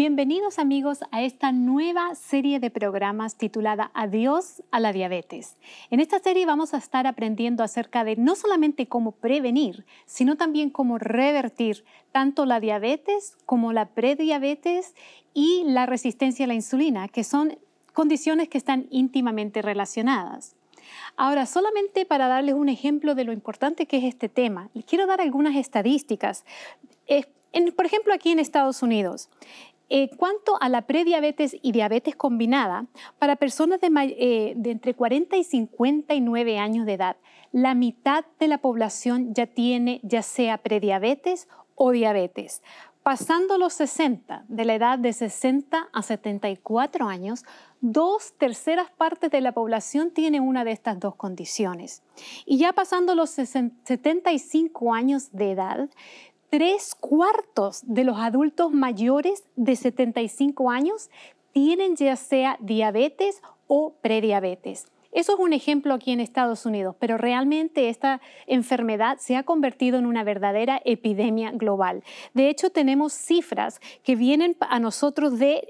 Bienvenidos amigos a esta nueva serie de programas titulada Adiós a la diabetes. En esta serie vamos a estar aprendiendo acerca de no solamente cómo prevenir, sino también cómo revertir tanto la diabetes como la prediabetes y la resistencia a la insulina, que son condiciones que están íntimamente relacionadas. Ahora, solamente para darles un ejemplo de lo importante que es este tema, les quiero dar algunas estadísticas. Eh, por ejemplo, aquí en Estados Unidos, en eh, cuanto a la prediabetes y diabetes combinada, para personas de, eh, entre 40 y 59 años de edad, la mitad de la población ya tiene ya sea prediabetes o diabetes. Pasando los 60, de la edad de 60 a 74 años, dos terceras partes de la población tiene una de estas dos condiciones. Y ya pasando los 75 años de edad, tres cuartos de los adultos mayores de 75 años tienen ya sea diabetes o prediabetes. Eso es un ejemplo aquí en Estados Unidos, pero realmente esta enfermedad se ha convertido en una verdadera epidemia global. De hecho, tenemos cifras que vienen a nosotros de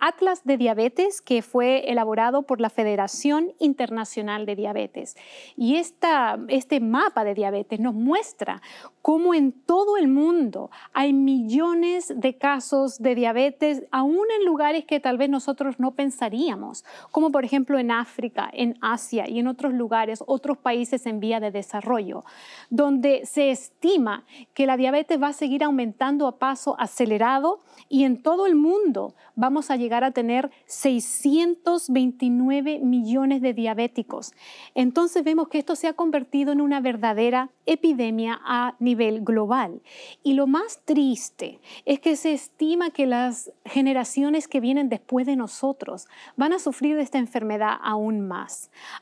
Atlas de Diabetes que fue elaborado por la Federación Internacional de Diabetes. Y este mapa de diabetes nos muestra cómo en todo el mundo hay millones de casos de diabetes, aún en lugares que tal vez nosotros no pensaríamos, como por ejemplo en África en Asia y en otros lugares, otros países en vía de desarrollo, donde se estima que la diabetes va a seguir aumentando a paso acelerado y en todo el mundo vamos a llegar a tener 629 millones de diabéticos. Entonces vemos que esto se ha convertido en una verdadera epidemia a nivel global. Y lo más triste es que se estima que las generaciones que vienen después de nosotros van a sufrir de esta enfermedad aún más.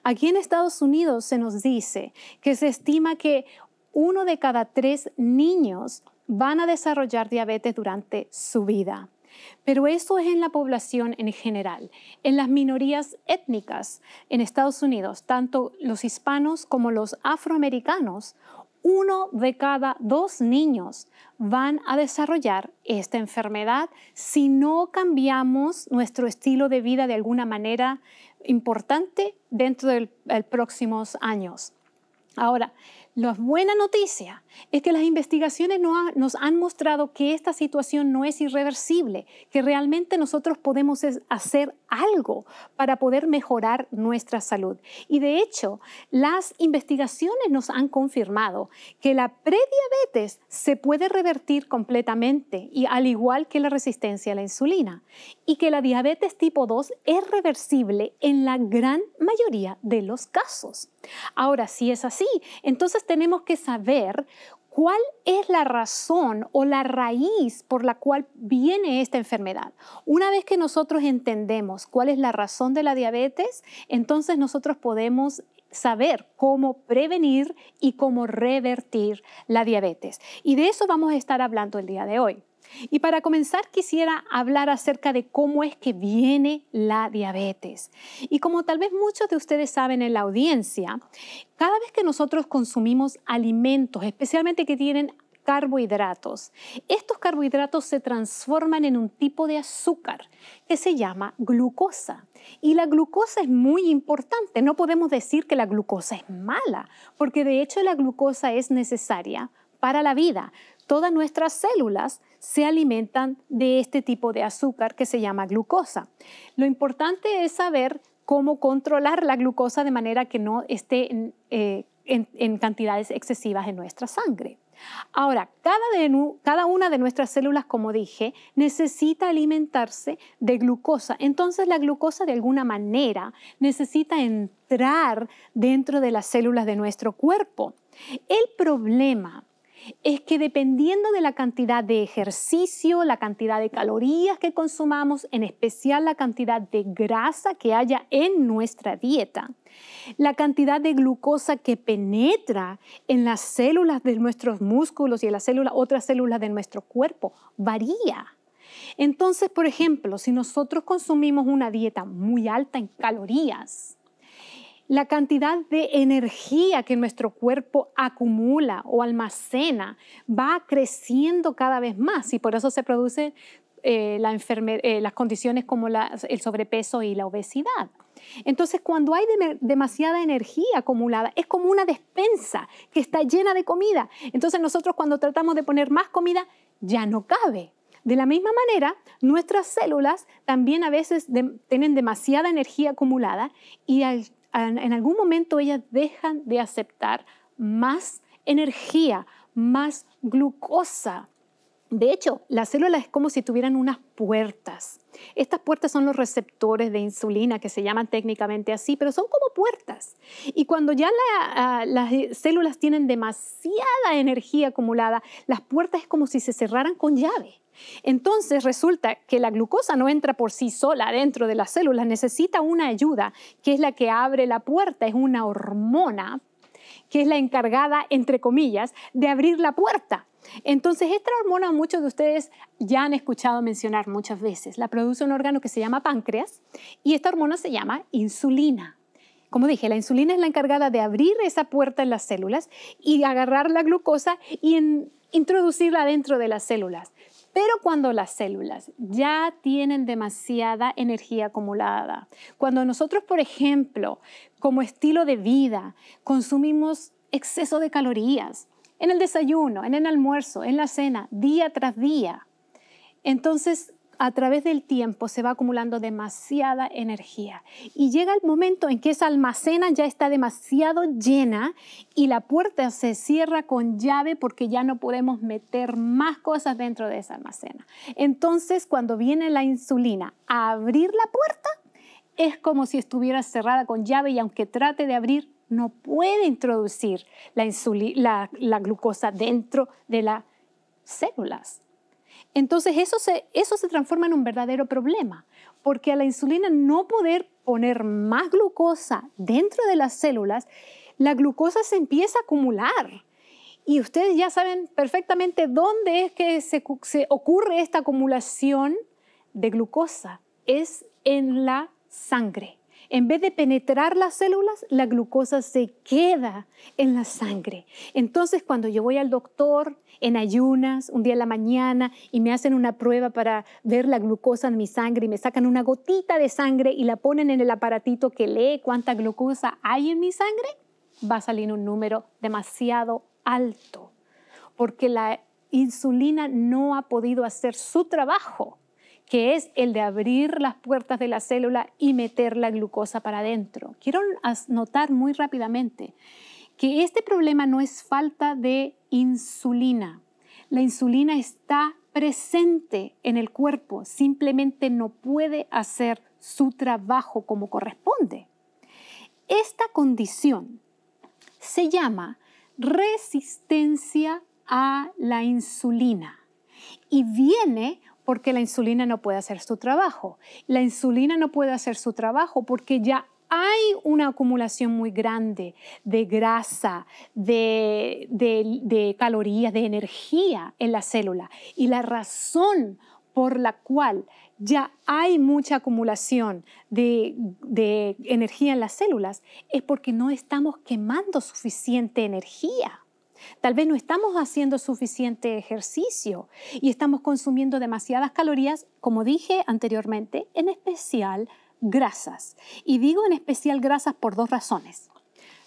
Aquí en Estados Unidos se nos dice que se estima que uno de cada tres niños van a desarrollar diabetes durante su vida. Pero eso es en la población en general. En las minorías étnicas en Estados Unidos, tanto los hispanos como los afroamericanos, uno de cada dos niños van a desarrollar esta enfermedad si no cambiamos nuestro estilo de vida de alguna manera importante dentro de los próximos años. Ahora, la buena noticia es que las investigaciones nos han mostrado que esta situación no es irreversible, que realmente nosotros podemos hacer algo para poder mejorar nuestra salud. Y de hecho, las investigaciones nos han confirmado que la prediabetes se puede revertir completamente, y al igual que la resistencia a la insulina, y que la diabetes tipo 2 es reversible en la gran mayoría de los casos. Ahora, si es así, entonces tenemos que saber cuál es la razón o la raíz por la cual viene esta enfermedad. Una vez que nosotros entendemos cuál es la razón de la diabetes, entonces nosotros podemos saber cómo prevenir y cómo revertir la diabetes. Y de eso vamos a estar hablando el día de hoy. Y para comenzar quisiera hablar acerca de cómo es que viene la diabetes. Y como tal vez muchos de ustedes saben en la audiencia, cada vez que nosotros consumimos alimentos, especialmente que tienen carbohidratos, estos carbohidratos se transforman en un tipo de azúcar que se llama glucosa. Y la glucosa es muy importante. No podemos decir que la glucosa es mala, porque de hecho la glucosa es necesaria para la vida. Todas nuestras células se alimentan de este tipo de azúcar que se llama glucosa. Lo importante es saber cómo controlar la glucosa de manera que no esté en, eh, cantidades excesivas en nuestra sangre. Ahora, cada, cada una de nuestras células, como dije, necesita alimentarse de glucosa. Entonces, la glucosa de alguna manera necesita entrar dentro de las células de nuestro cuerpo. El problema es que dependiendo de la cantidad de ejercicio, la cantidad de calorías que consumamos, en especial la cantidad de grasa que haya en nuestra dieta, la cantidad de glucosa que penetra en las células de nuestros músculos y en las células, otras células de nuestro cuerpo varía. Entonces, por ejemplo, si nosotros consumimos una dieta muy alta en calorías, la cantidad de energía que nuestro cuerpo acumula o almacena va creciendo cada vez más y por eso se producen eh, eh, las condiciones como el sobrepeso y la obesidad. Entonces, cuando hay demasiada energía acumulada, es como una despensa que está llena de comida. Entonces, nosotros cuando tratamos de poner más comida, ya no cabe. De la misma manera, nuestras células también a veces tienen demasiada energía acumulada y al en algún momento ellas dejan de aceptar más energía, más glucosa. De hecho, las células es como si tuvieran unas puertas. Estas puertas son los receptores de insulina, que se llaman técnicamente así, pero son como puertas. Y cuando ya ah, las células tienen demasiada energía acumulada, las puertas es como si se cerraran con llave. Entonces resulta que la glucosa no entra por sí sola dentro de las células, necesita una ayuda, que es la que abre la puerta, es una hormona que es la encargada, entre comillas, de abrir la puerta. Entonces, esta hormona muchos de ustedes ya han escuchado mencionar muchas veces. La produce un órgano que se llama páncreas y esta hormona se llama insulina. Como dije, la insulina es la encargada de abrir esa puerta en las células y agarrar la glucosa y introducirla dentro de las células. Pero cuando las células ya tienen demasiada energía acumulada, cuando nosotros, por ejemplo, como estilo de vida, consumimos exceso de calorías en el desayuno, en el almuerzo, en la cena, día tras día, entonces a través del tiempo se va acumulando demasiada energía y llega el momento en que esa almacena ya está demasiado llena y la puerta se cierra con llave porque ya no podemos meter más cosas dentro de esa almacena. Entonces, cuando viene la insulina a abrir la puerta, es como si estuviera cerrada con llave y aunque trate de abrir, no puede introducir la, glucosa dentro de las células. Entonces eso se, transforma en un verdadero problema, porque a la insulina no poder poner más glucosa dentro de las células, la glucosa se empieza a acumular. Y ustedes ya saben perfectamente dónde es que se ocurre esta acumulación de glucosa. Es en la sangre en vez de penetrar las células, la glucosa se queda en la sangre. Entonces, cuando yo voy al doctor en ayunas, un día de la mañana, y me hacen una prueba para ver la glucosa en mi sangre, y me sacan una gotita de sangre y la ponen en el aparatito que lee cuánta glucosa hay en mi sangre, va a salir un número demasiado alto, porque la insulina no ha podido hacer su trabajo que es el de abrir las puertas de la célula y meter la glucosa para adentro. Quiero notar muy rápidamente que este problema no es falta de insulina. La insulina está presente en el cuerpo, simplemente no puede hacer su trabajo como corresponde. Esta condición se llama resistencia a la insulina y viene porque la insulina no puede hacer su trabajo. La insulina no puede hacer su trabajo porque ya hay una acumulación muy grande de grasa, de, calorías, de energía en la célula. Y la razón por la cual ya hay mucha acumulación de energía en las células es porque no estamos quemando suficiente energía. Tal vez no estamos haciendo suficiente ejercicio y estamos consumiendo demasiadas calorías, como dije anteriormente, en especial grasas. Y digo en especial grasas por dos razones.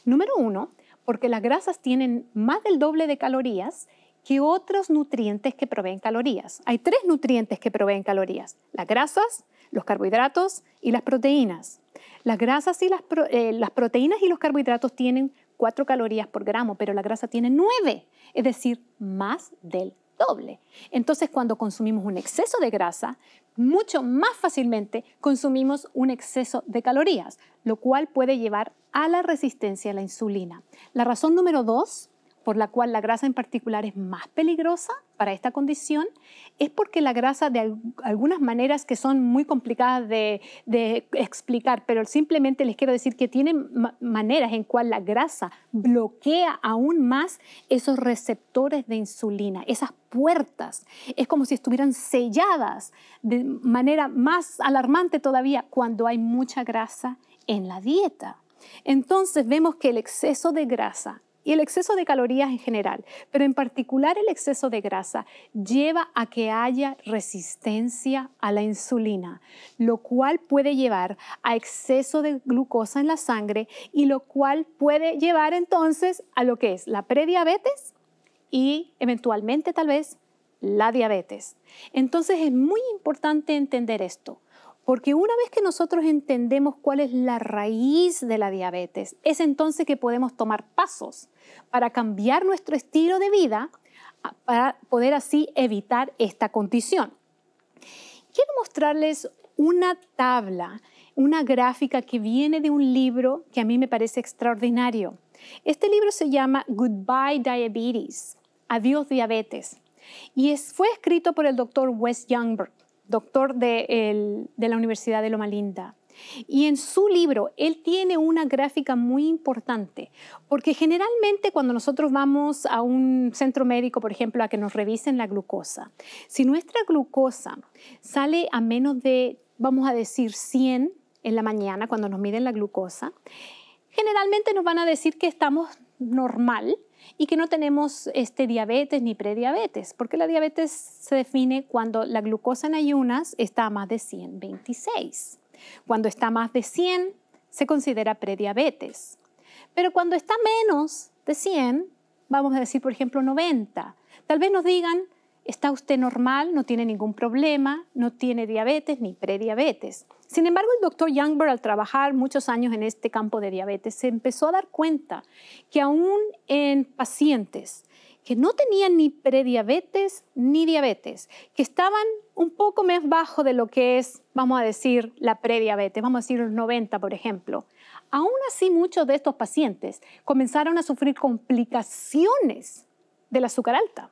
Número uno, porque las grasas tienen más del doble de calorías que otros nutrientes que proveen calorías. Hay tres nutrientes que proveen calorías, las grasas, los carbohidratos y las proteínas. Las grasas y las eh, proteínas y los carbohidratos tienen 4 calorías por gramo, pero la grasa tiene 9, es decir, más del doble. Entonces, cuando consumimos un exceso de grasa, mucho más fácilmente consumimos un exceso de calorías, lo cual puede llevar a la resistencia a la insulina. La razón número 2 por la cual la grasa en particular es más peligrosa para esta condición es porque la grasa de algunas maneras que son muy complicadas de, explicar, pero simplemente les quiero decir que tienen maneras en cual la grasa bloquea aún más esos receptores de insulina, esas puertas. Es como si estuvieran selladas de manera más alarmante todavía cuando hay mucha grasa en la dieta. Entonces vemos que el exceso de grasa y el exceso de calorías en general, pero en particular el exceso de grasa, lleva a que haya resistencia a la insulina, lo cual puede llevar a exceso de glucosa en la sangre y lo cual puede llevar entonces a lo que es la prediabetes y eventualmente tal vez la diabetes. Entonces es muy importante entender esto. Porque una vez que nosotros entendemos cuál es la raíz de la diabetes, es entonces que podemos tomar pasos para cambiar nuestro estilo de vida para poder así evitar esta condición. Quiero mostrarles una tabla, una gráfica que viene de un libro que a mí me parece extraordinario. Este libro se llama Goodbye Diabetes, Adiós Diabetes, y fue escrito por el doctor Wes Youngberg doctor de, la Universidad de Loma Linda. Y en su libro, él tiene una gráfica muy importante, porque generalmente cuando nosotros vamos a un centro médico, por ejemplo, a que nos revisen la glucosa, si nuestra glucosa sale a menos de, vamos a decir, 100 en la mañana cuando nos miden la glucosa, generalmente nos van a decir que estamos normal y que no tenemos este, diabetes ni prediabetes, porque la diabetes se define cuando la glucosa en ayunas está a más de 126. Cuando está más de 100, se considera prediabetes. Pero cuando está menos de 100, vamos a decir, por ejemplo, 90, tal vez nos digan, está usted normal, no tiene ningún problema, no tiene diabetes ni prediabetes. Sin embargo, el doctor Youngberg, al trabajar muchos años en este campo de diabetes, se empezó a dar cuenta que aún en pacientes que no tenían ni prediabetes ni diabetes, que estaban un poco más bajo de lo que es, vamos a decir, la prediabetes, vamos a decir los 90, por ejemplo. Aún así, muchos de estos pacientes comenzaron a sufrir complicaciones del azúcar alta.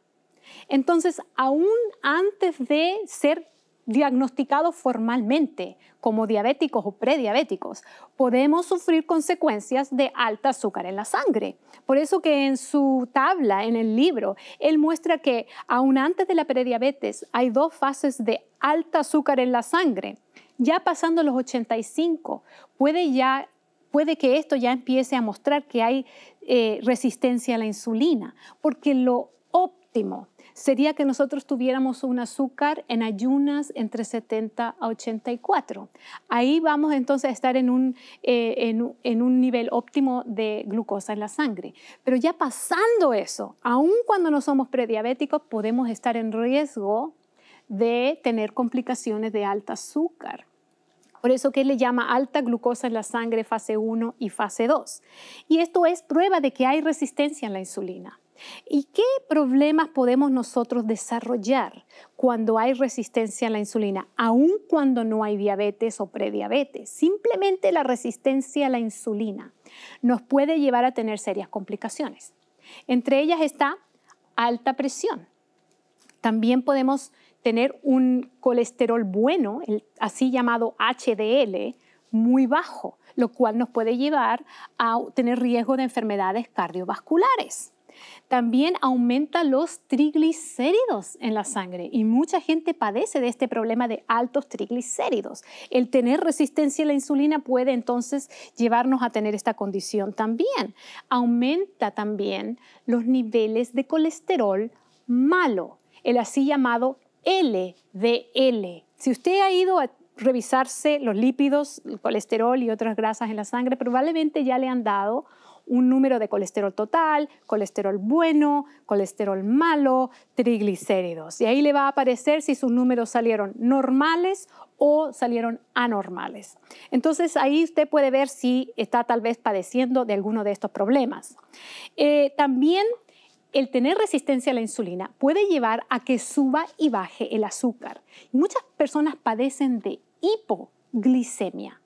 Entonces, aún antes de ser diagnosticados formalmente como diabéticos o prediabéticos, podemos sufrir consecuencias de alta azúcar en la sangre. Por eso que en su tabla, en el libro, él muestra que aún antes de la prediabetes hay dos fases de alta azúcar en la sangre. Ya pasando los 85, puede que esto ya empiece a mostrar que hay eh, resistencia a la insulina, porque lo óptimo sería que nosotros tuviéramos un azúcar en ayunas entre 70 a 84. Ahí vamos entonces a estar en un, eh, en, un nivel óptimo de glucosa en la sangre. Pero ya pasando eso, aun cuando no somos prediabéticos, podemos estar en riesgo de tener complicaciones de alta azúcar. Por eso que él le llama alta glucosa en la sangre fase 1 y fase 2. Y esto es prueba de que hay resistencia en la insulina. ¿Y qué problemas podemos nosotros desarrollar cuando hay resistencia a la insulina, aun cuando no hay diabetes o prediabetes? Simplemente la resistencia a la insulina nos puede llevar a tener serias complicaciones. Entre ellas está alta presión. También podemos tener un colesterol bueno, así llamado HDL, muy bajo, lo cual nos puede llevar a tener riesgo de enfermedades cardiovasculares. También aumenta los triglicéridos en la sangre y mucha gente padece de este problema de altos triglicéridos. El tener resistencia a la insulina puede entonces llevarnos a tener esta condición también. Aumenta también los niveles de colesterol malo, el así llamado LDL. Si usted ha ido a revisarse los lípidos, el colesterol y otras grasas en la sangre, probablemente ya le han dado un número de colesterol total, colesterol bueno, colesterol malo, triglicéridos. Y ahí le va a aparecer si sus números salieron normales o salieron anormales. Entonces ahí usted puede ver si está tal vez padeciendo de alguno de estos problemas. Eh, también el tener resistencia a la insulina puede llevar a que suba y baje el azúcar. Muchas personas padecen de hipoglicemia.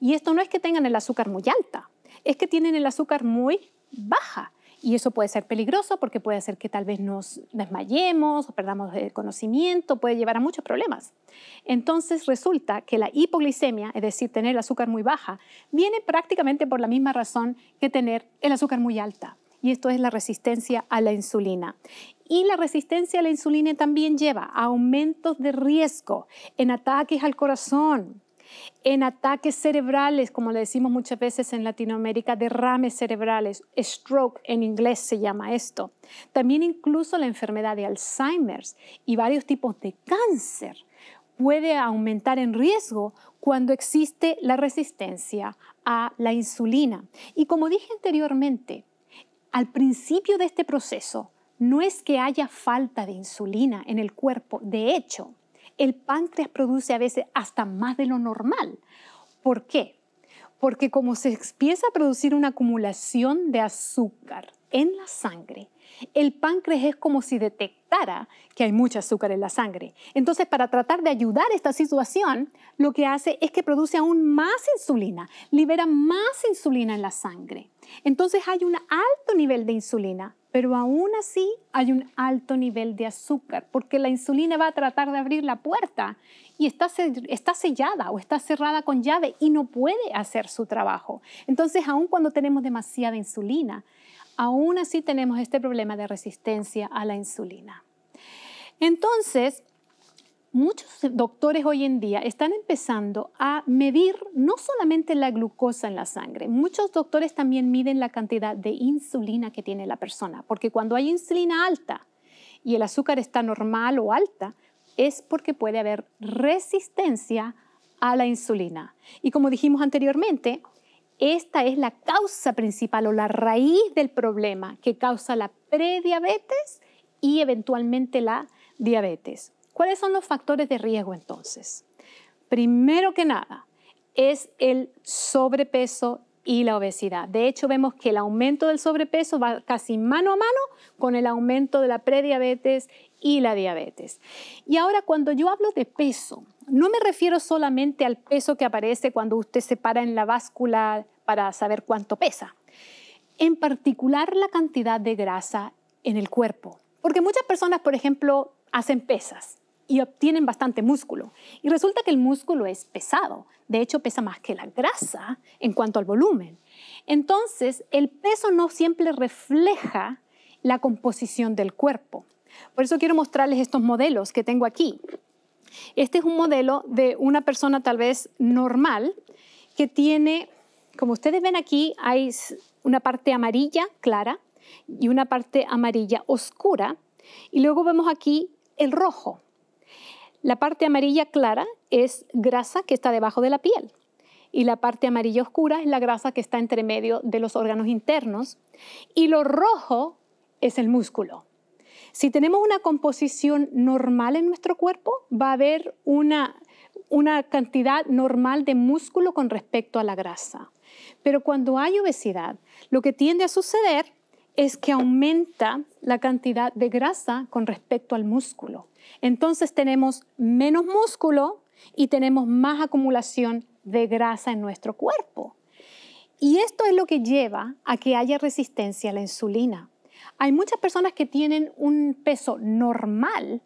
Y esto no es que tengan el azúcar muy alta, es que tienen el azúcar muy baja. Y eso puede ser peligroso porque puede hacer que tal vez nos desmayemos o perdamos el conocimiento, puede llevar a muchos problemas. Entonces resulta que la hipoglicemia, es decir, tener el azúcar muy baja, viene prácticamente por la misma razón que tener el azúcar muy alta. Y esto es la resistencia a la insulina. Y la resistencia a la insulina también lleva a aumentos de riesgo en ataques al corazón, en ataques cerebrales, como le decimos muchas veces en Latinoamérica, derrames cerebrales, stroke en inglés se llama esto. También incluso la enfermedad de Alzheimer y varios tipos de cáncer puede aumentar en riesgo cuando existe la resistencia a la insulina. Y como dije anteriormente, al principio de este proceso no es que haya falta de insulina en el cuerpo, de hecho, el páncreas produce a veces hasta más de lo normal. ¿Por qué? Porque como se empieza a producir una acumulación de azúcar, en la sangre, el páncreas es como si detectara que hay mucho azúcar en la sangre. Entonces, para tratar de ayudar esta situación, lo que hace es que produce aún más insulina, libera más insulina en la sangre. Entonces, hay un alto nivel de insulina, pero aún así hay un alto nivel de azúcar, porque la insulina va a tratar de abrir la puerta y está, está sellada o está cerrada con llave y no puede hacer su trabajo. Entonces, aún cuando tenemos demasiada insulina, aún así tenemos este problema de resistencia a la insulina. Entonces, muchos doctores hoy en día están empezando a medir no solamente la glucosa en la sangre, muchos doctores también miden la cantidad de insulina que tiene la persona, porque cuando hay insulina alta y el azúcar está normal o alta, es porque puede haber resistencia a la insulina. Y como dijimos anteriormente, esta es la causa principal o la raíz del problema que causa la prediabetes y eventualmente la diabetes. ¿Cuáles son los factores de riesgo entonces? Primero que nada, es el sobrepeso y la obesidad. De hecho, vemos que el aumento del sobrepeso va casi mano a mano con el aumento de la prediabetes y la diabetes. Y ahora, cuando yo hablo de peso, no me refiero solamente al peso que aparece cuando usted se para en la báscula para saber cuánto pesa. En particular, la cantidad de grasa en el cuerpo. Porque muchas personas, por ejemplo, hacen pesas y obtienen bastante músculo. Y resulta que el músculo es pesado. De hecho, pesa más que la grasa en cuanto al volumen. Entonces, el peso no siempre refleja la composición del cuerpo. Por eso quiero mostrarles estos modelos que tengo aquí. Este es un modelo de una persona tal vez normal que tiene como ustedes ven aquí, hay una parte amarilla clara y una parte amarilla oscura. Y luego vemos aquí el rojo. La parte amarilla clara es grasa que está debajo de la piel y la parte amarilla oscura es la grasa que está entre medio de los órganos internos y lo rojo es el músculo. Si tenemos una composición normal en nuestro cuerpo, va a haber una, una cantidad normal de músculo con respecto a la grasa. Pero cuando hay obesidad, lo que tiende a suceder es que aumenta la cantidad de grasa con respecto al músculo. Entonces tenemos menos músculo y tenemos más acumulación de grasa en nuestro cuerpo. Y esto es lo que lleva a que haya resistencia a la insulina. Hay muchas personas que tienen un peso normal,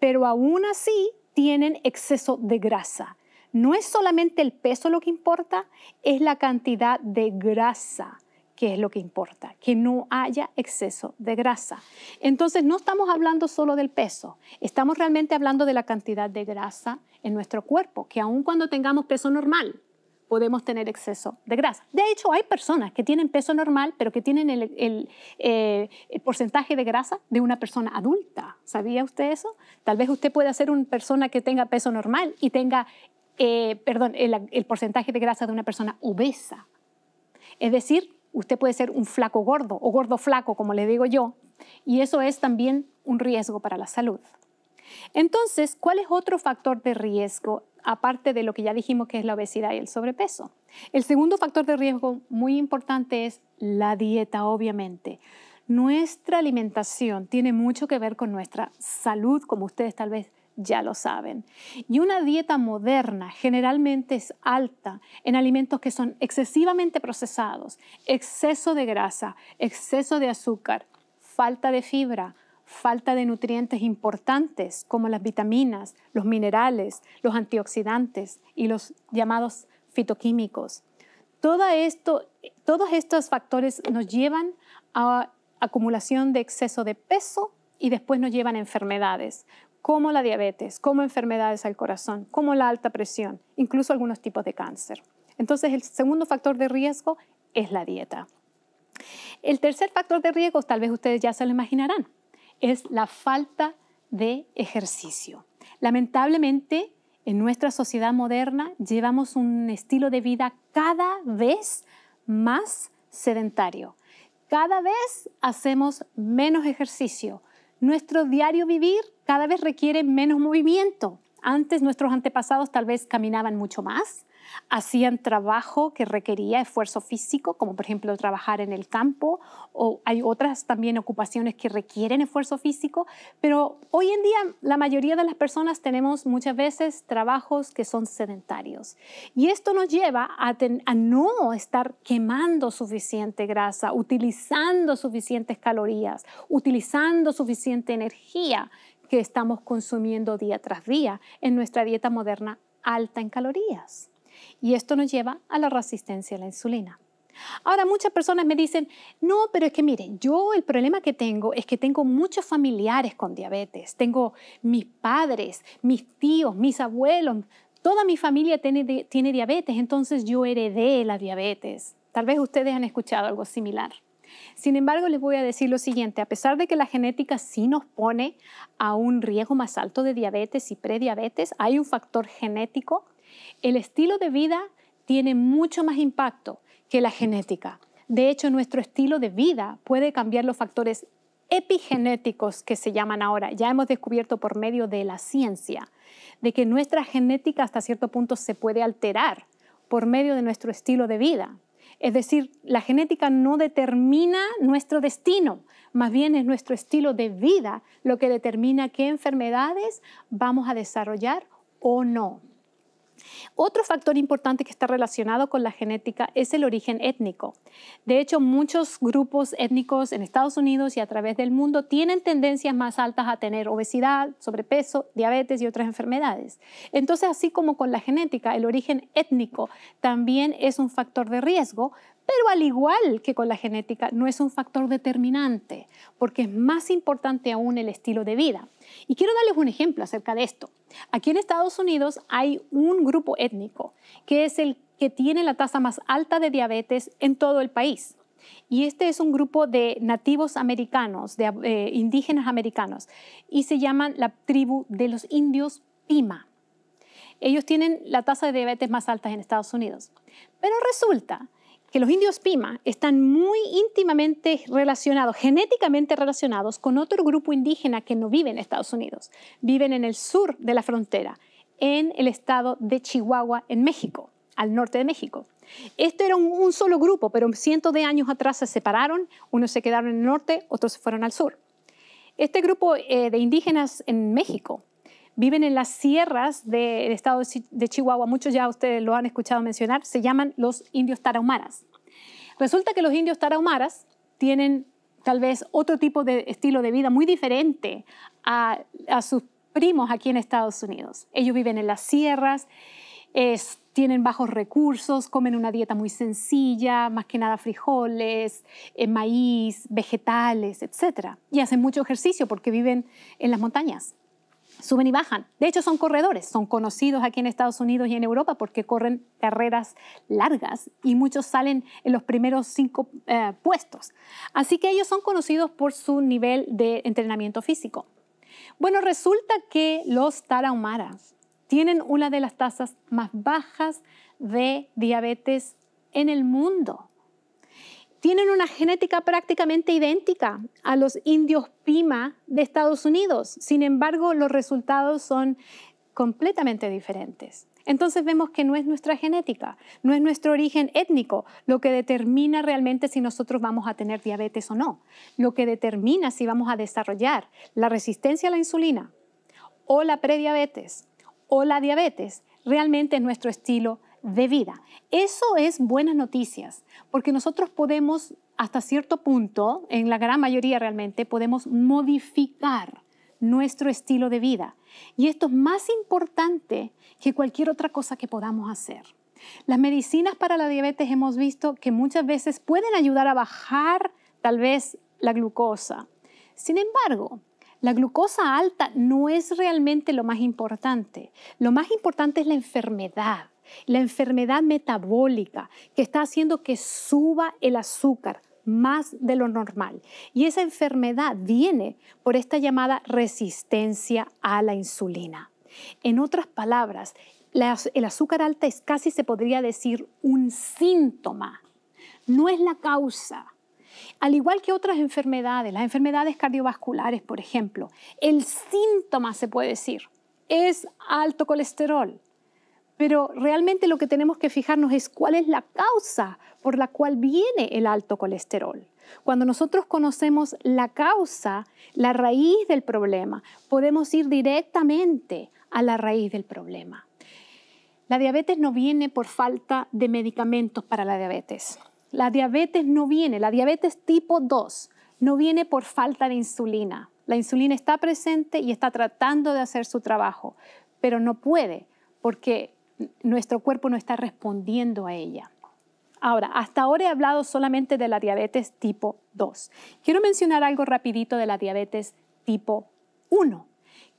pero aún así tienen exceso de grasa no es solamente el peso lo que importa, es la cantidad de grasa que es lo que importa, que no haya exceso de grasa. Entonces, no estamos hablando solo del peso, estamos realmente hablando de la cantidad de grasa en nuestro cuerpo, que aun cuando tengamos peso normal, podemos tener exceso de grasa. De hecho, hay personas que tienen peso normal, pero que tienen el, eh, porcentaje de grasa de una persona adulta. ¿Sabía usted eso? Tal vez usted pueda ser una persona que tenga peso normal y tenga eh, perdón, el porcentaje de grasa de una persona obesa. Es decir, usted puede ser un flaco gordo o gordo flaco, como le digo yo, y eso es también un riesgo para la salud. Entonces, ¿cuál es otro factor de riesgo aparte de lo que ya dijimos que es la obesidad y el sobrepeso? El segundo factor de riesgo muy importante es la dieta, obviamente. Nuestra alimentación tiene mucho que ver con nuestra salud, como ustedes tal vez ya lo saben. Y una dieta moderna generalmente es alta en alimentos que son excesivamente procesados, exceso de grasa, exceso de azúcar, falta de fibra, falta de nutrientes importantes como las vitaminas, los minerales, los antioxidantes y los llamados fitoquímicos. todos estos factores nos llevan a acumulación de exceso de peso y después nos llevan a enfermedades, como la diabetes, como enfermedades al corazón, como la alta presión, incluso algunos tipos de cáncer. Entonces, el segundo factor de riesgo es la dieta. El tercer factor de riesgo, tal vez ustedes ya se lo imaginarán, es la falta de ejercicio. Lamentablemente, en nuestra sociedad moderna llevamos un estilo de vida cada vez más sedentario. Cada vez hacemos menos ejercicio, nuestro diario vivir cada vez requiere menos movimiento. Antes nuestros antepasados tal vez caminaban mucho más, hacían trabajo que requería esfuerzo físico, como por ejemplo trabajar en el campo, o hay otras también ocupaciones que requieren esfuerzo físico, pero hoy en día la mayoría de las personas tenemos muchas veces trabajos que son sedentarios. Y esto nos lleva a, no estar quemando suficiente grasa, utilizando suficientes calorías, utilizando suficiente energía que estamos consumiendo día tras día en nuestra dieta moderna alta en calorías. Y esto nos lleva a la resistencia a la insulina. Ahora, muchas personas me dicen, no, pero es que miren, yo el problema que tengo es que tengo muchos familiares con diabetes. Tengo mis padres, mis tíos, mis abuelos, toda mi familia tiene, diabetes, entonces yo heredé la diabetes. Tal vez ustedes han escuchado algo similar. Sin embargo, les voy a decir lo siguiente, a pesar de que la genética sí nos pone a un riesgo más alto de diabetes y prediabetes, hay un factor genético el estilo de vida tiene mucho más impacto que la genética. De hecho, nuestro estilo de vida puede cambiar los factores epigenéticos que se llaman ahora. Ya hemos descubierto por medio de la ciencia de que nuestra genética hasta cierto punto se puede alterar por medio de nuestro estilo de vida. Es decir, la genética no determina nuestro destino, más bien es nuestro estilo de vida lo que determina qué enfermedades vamos a desarrollar o no. Otro factor importante que está relacionado con la genética es el origen étnico. De hecho, muchos grupos étnicos en Estados Unidos y a través del mundo tienen tendencias más altas a tener obesidad, sobrepeso, diabetes y otras enfermedades. Entonces, así como con la genética, el origen étnico también es un factor de riesgo, pero al igual que con la genética, no es un factor determinante, porque es más importante aún el estilo de vida. Y quiero darles un ejemplo acerca de esto. Aquí en Estados Unidos hay un grupo étnico que es el que tiene la tasa más alta de diabetes en todo el país. Y este es un grupo de nativos americanos, de eh, indígenas americanos, y se llaman la tribu de los indios Pima. Ellos tienen la tasa de diabetes más alta en Estados Unidos. Pero resulta que los indios Pima están muy íntimamente relacionados, genéticamente relacionados con otro grupo indígena que no vive en Estados Unidos. Viven en el sur de la frontera, en el estado de Chihuahua, en México, al norte de México. Esto era un, solo grupo, pero cientos de años atrás se separaron, unos se quedaron en el norte, otros se fueron al sur. Este grupo eh, de indígenas en México viven en las sierras del estado de Chihuahua, muchos ya ustedes lo han escuchado mencionar, se llaman los indios tarahumaras. Resulta que los indios tarahumaras tienen tal vez otro tipo de estilo de vida muy diferente a, sus primos aquí en Estados Unidos. Ellos viven en las sierras, tienen bajos recursos, comen una dieta muy sencilla, más que nada frijoles, eh, maíz, vegetales, etc. Y hacen mucho ejercicio porque viven en las montañas suben y bajan. De hecho, son corredores, son conocidos aquí en Estados Unidos y en Europa porque corren carreras largas y muchos salen en los primeros cinco eh, puestos. Así que ellos son conocidos por su nivel de entrenamiento físico. Bueno, resulta que los tarahumara tienen una de las tasas más bajas de diabetes en el mundo tienen una genética prácticamente idéntica a los indios Pima de Estados Unidos. Sin embargo, los resultados son completamente diferentes. Entonces vemos que no es nuestra genética, no es nuestro origen étnico lo que determina realmente si nosotros vamos a tener diabetes o no, lo que determina si vamos a desarrollar la resistencia a la insulina o la prediabetes o la diabetes, realmente es nuestro estilo de vida. Eso es buenas noticias, porque nosotros podemos, hasta cierto punto, en la gran mayoría realmente, podemos modificar nuestro estilo de vida. Y esto es más importante que cualquier otra cosa que podamos hacer. Las medicinas para la diabetes hemos visto que muchas veces pueden ayudar a bajar tal vez la glucosa. Sin embargo, la glucosa alta no es realmente lo más importante. Lo más importante es la enfermedad la enfermedad metabólica que está haciendo que suba el azúcar más de lo normal. Y esa enfermedad viene por esta llamada resistencia a la insulina. En otras palabras, el azúcar alta es casi, se podría decir, un síntoma, no es la causa. Al igual que otras enfermedades, las enfermedades cardiovasculares, por ejemplo, el síntoma, se puede decir, es alto colesterol, pero realmente lo que tenemos que fijarnos es cuál es la causa por la cual viene el alto colesterol. Cuando nosotros conocemos la causa, la raíz del problema, podemos ir directamente a la raíz del problema. La diabetes no viene por falta de medicamentos para la diabetes. La diabetes no viene, la diabetes tipo 2 no viene por falta de insulina. La insulina está presente y está tratando de hacer su trabajo, pero no puede porque nuestro cuerpo no está respondiendo a ella. Ahora, hasta ahora he hablado solamente de la diabetes tipo 2. Quiero mencionar algo rapidito de la diabetes tipo 1,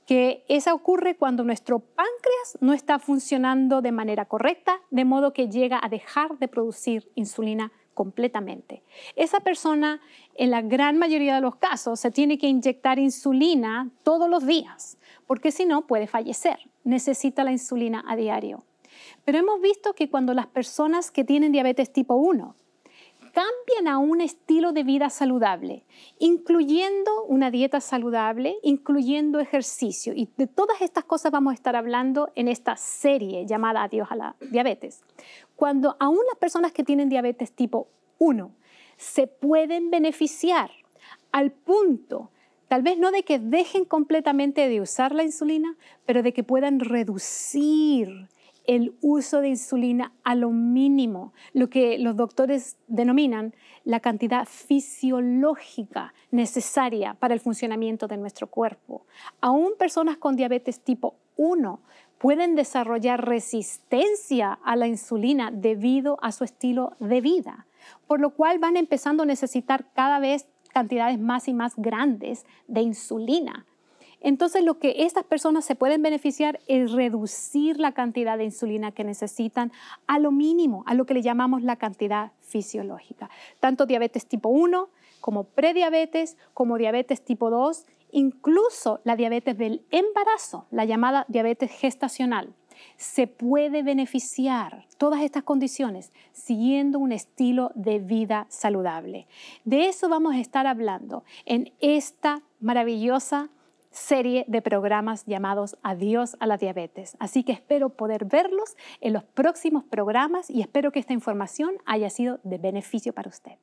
que esa ocurre cuando nuestro páncreas no está funcionando de manera correcta, de modo que llega a dejar de producir insulina completamente. Esa persona, en la gran mayoría de los casos, se tiene que inyectar insulina todos los días, porque si no puede fallecer. Necesita la insulina a diario. Pero hemos visto que cuando las personas que tienen diabetes tipo 1 cambien a un estilo de vida saludable, incluyendo una dieta saludable, incluyendo ejercicio. Y de todas estas cosas vamos a estar hablando en esta serie llamada Adiós a la diabetes. Cuando aún las personas que tienen diabetes tipo 1 se pueden beneficiar al punto tal vez no de que dejen completamente de usar la insulina, pero de que puedan reducir el uso de insulina a lo mínimo, lo que los doctores denominan la cantidad fisiológica necesaria para el funcionamiento de nuestro cuerpo. Aún personas con diabetes tipo 1 pueden desarrollar resistencia a la insulina debido a su estilo de vida, por lo cual van empezando a necesitar cada vez cantidades más y más grandes de insulina entonces, lo que estas personas se pueden beneficiar es reducir la cantidad de insulina que necesitan a lo mínimo, a lo que le llamamos la cantidad fisiológica. Tanto diabetes tipo 1 como prediabetes, como diabetes tipo 2, incluso la diabetes del embarazo, la llamada diabetes gestacional se puede beneficiar todas estas condiciones siguiendo un estilo de vida saludable. De eso vamos a estar hablando en esta maravillosa serie de programas llamados Adiós a la diabetes. Así que espero poder verlos en los próximos programas y espero que esta información haya sido de beneficio para usted.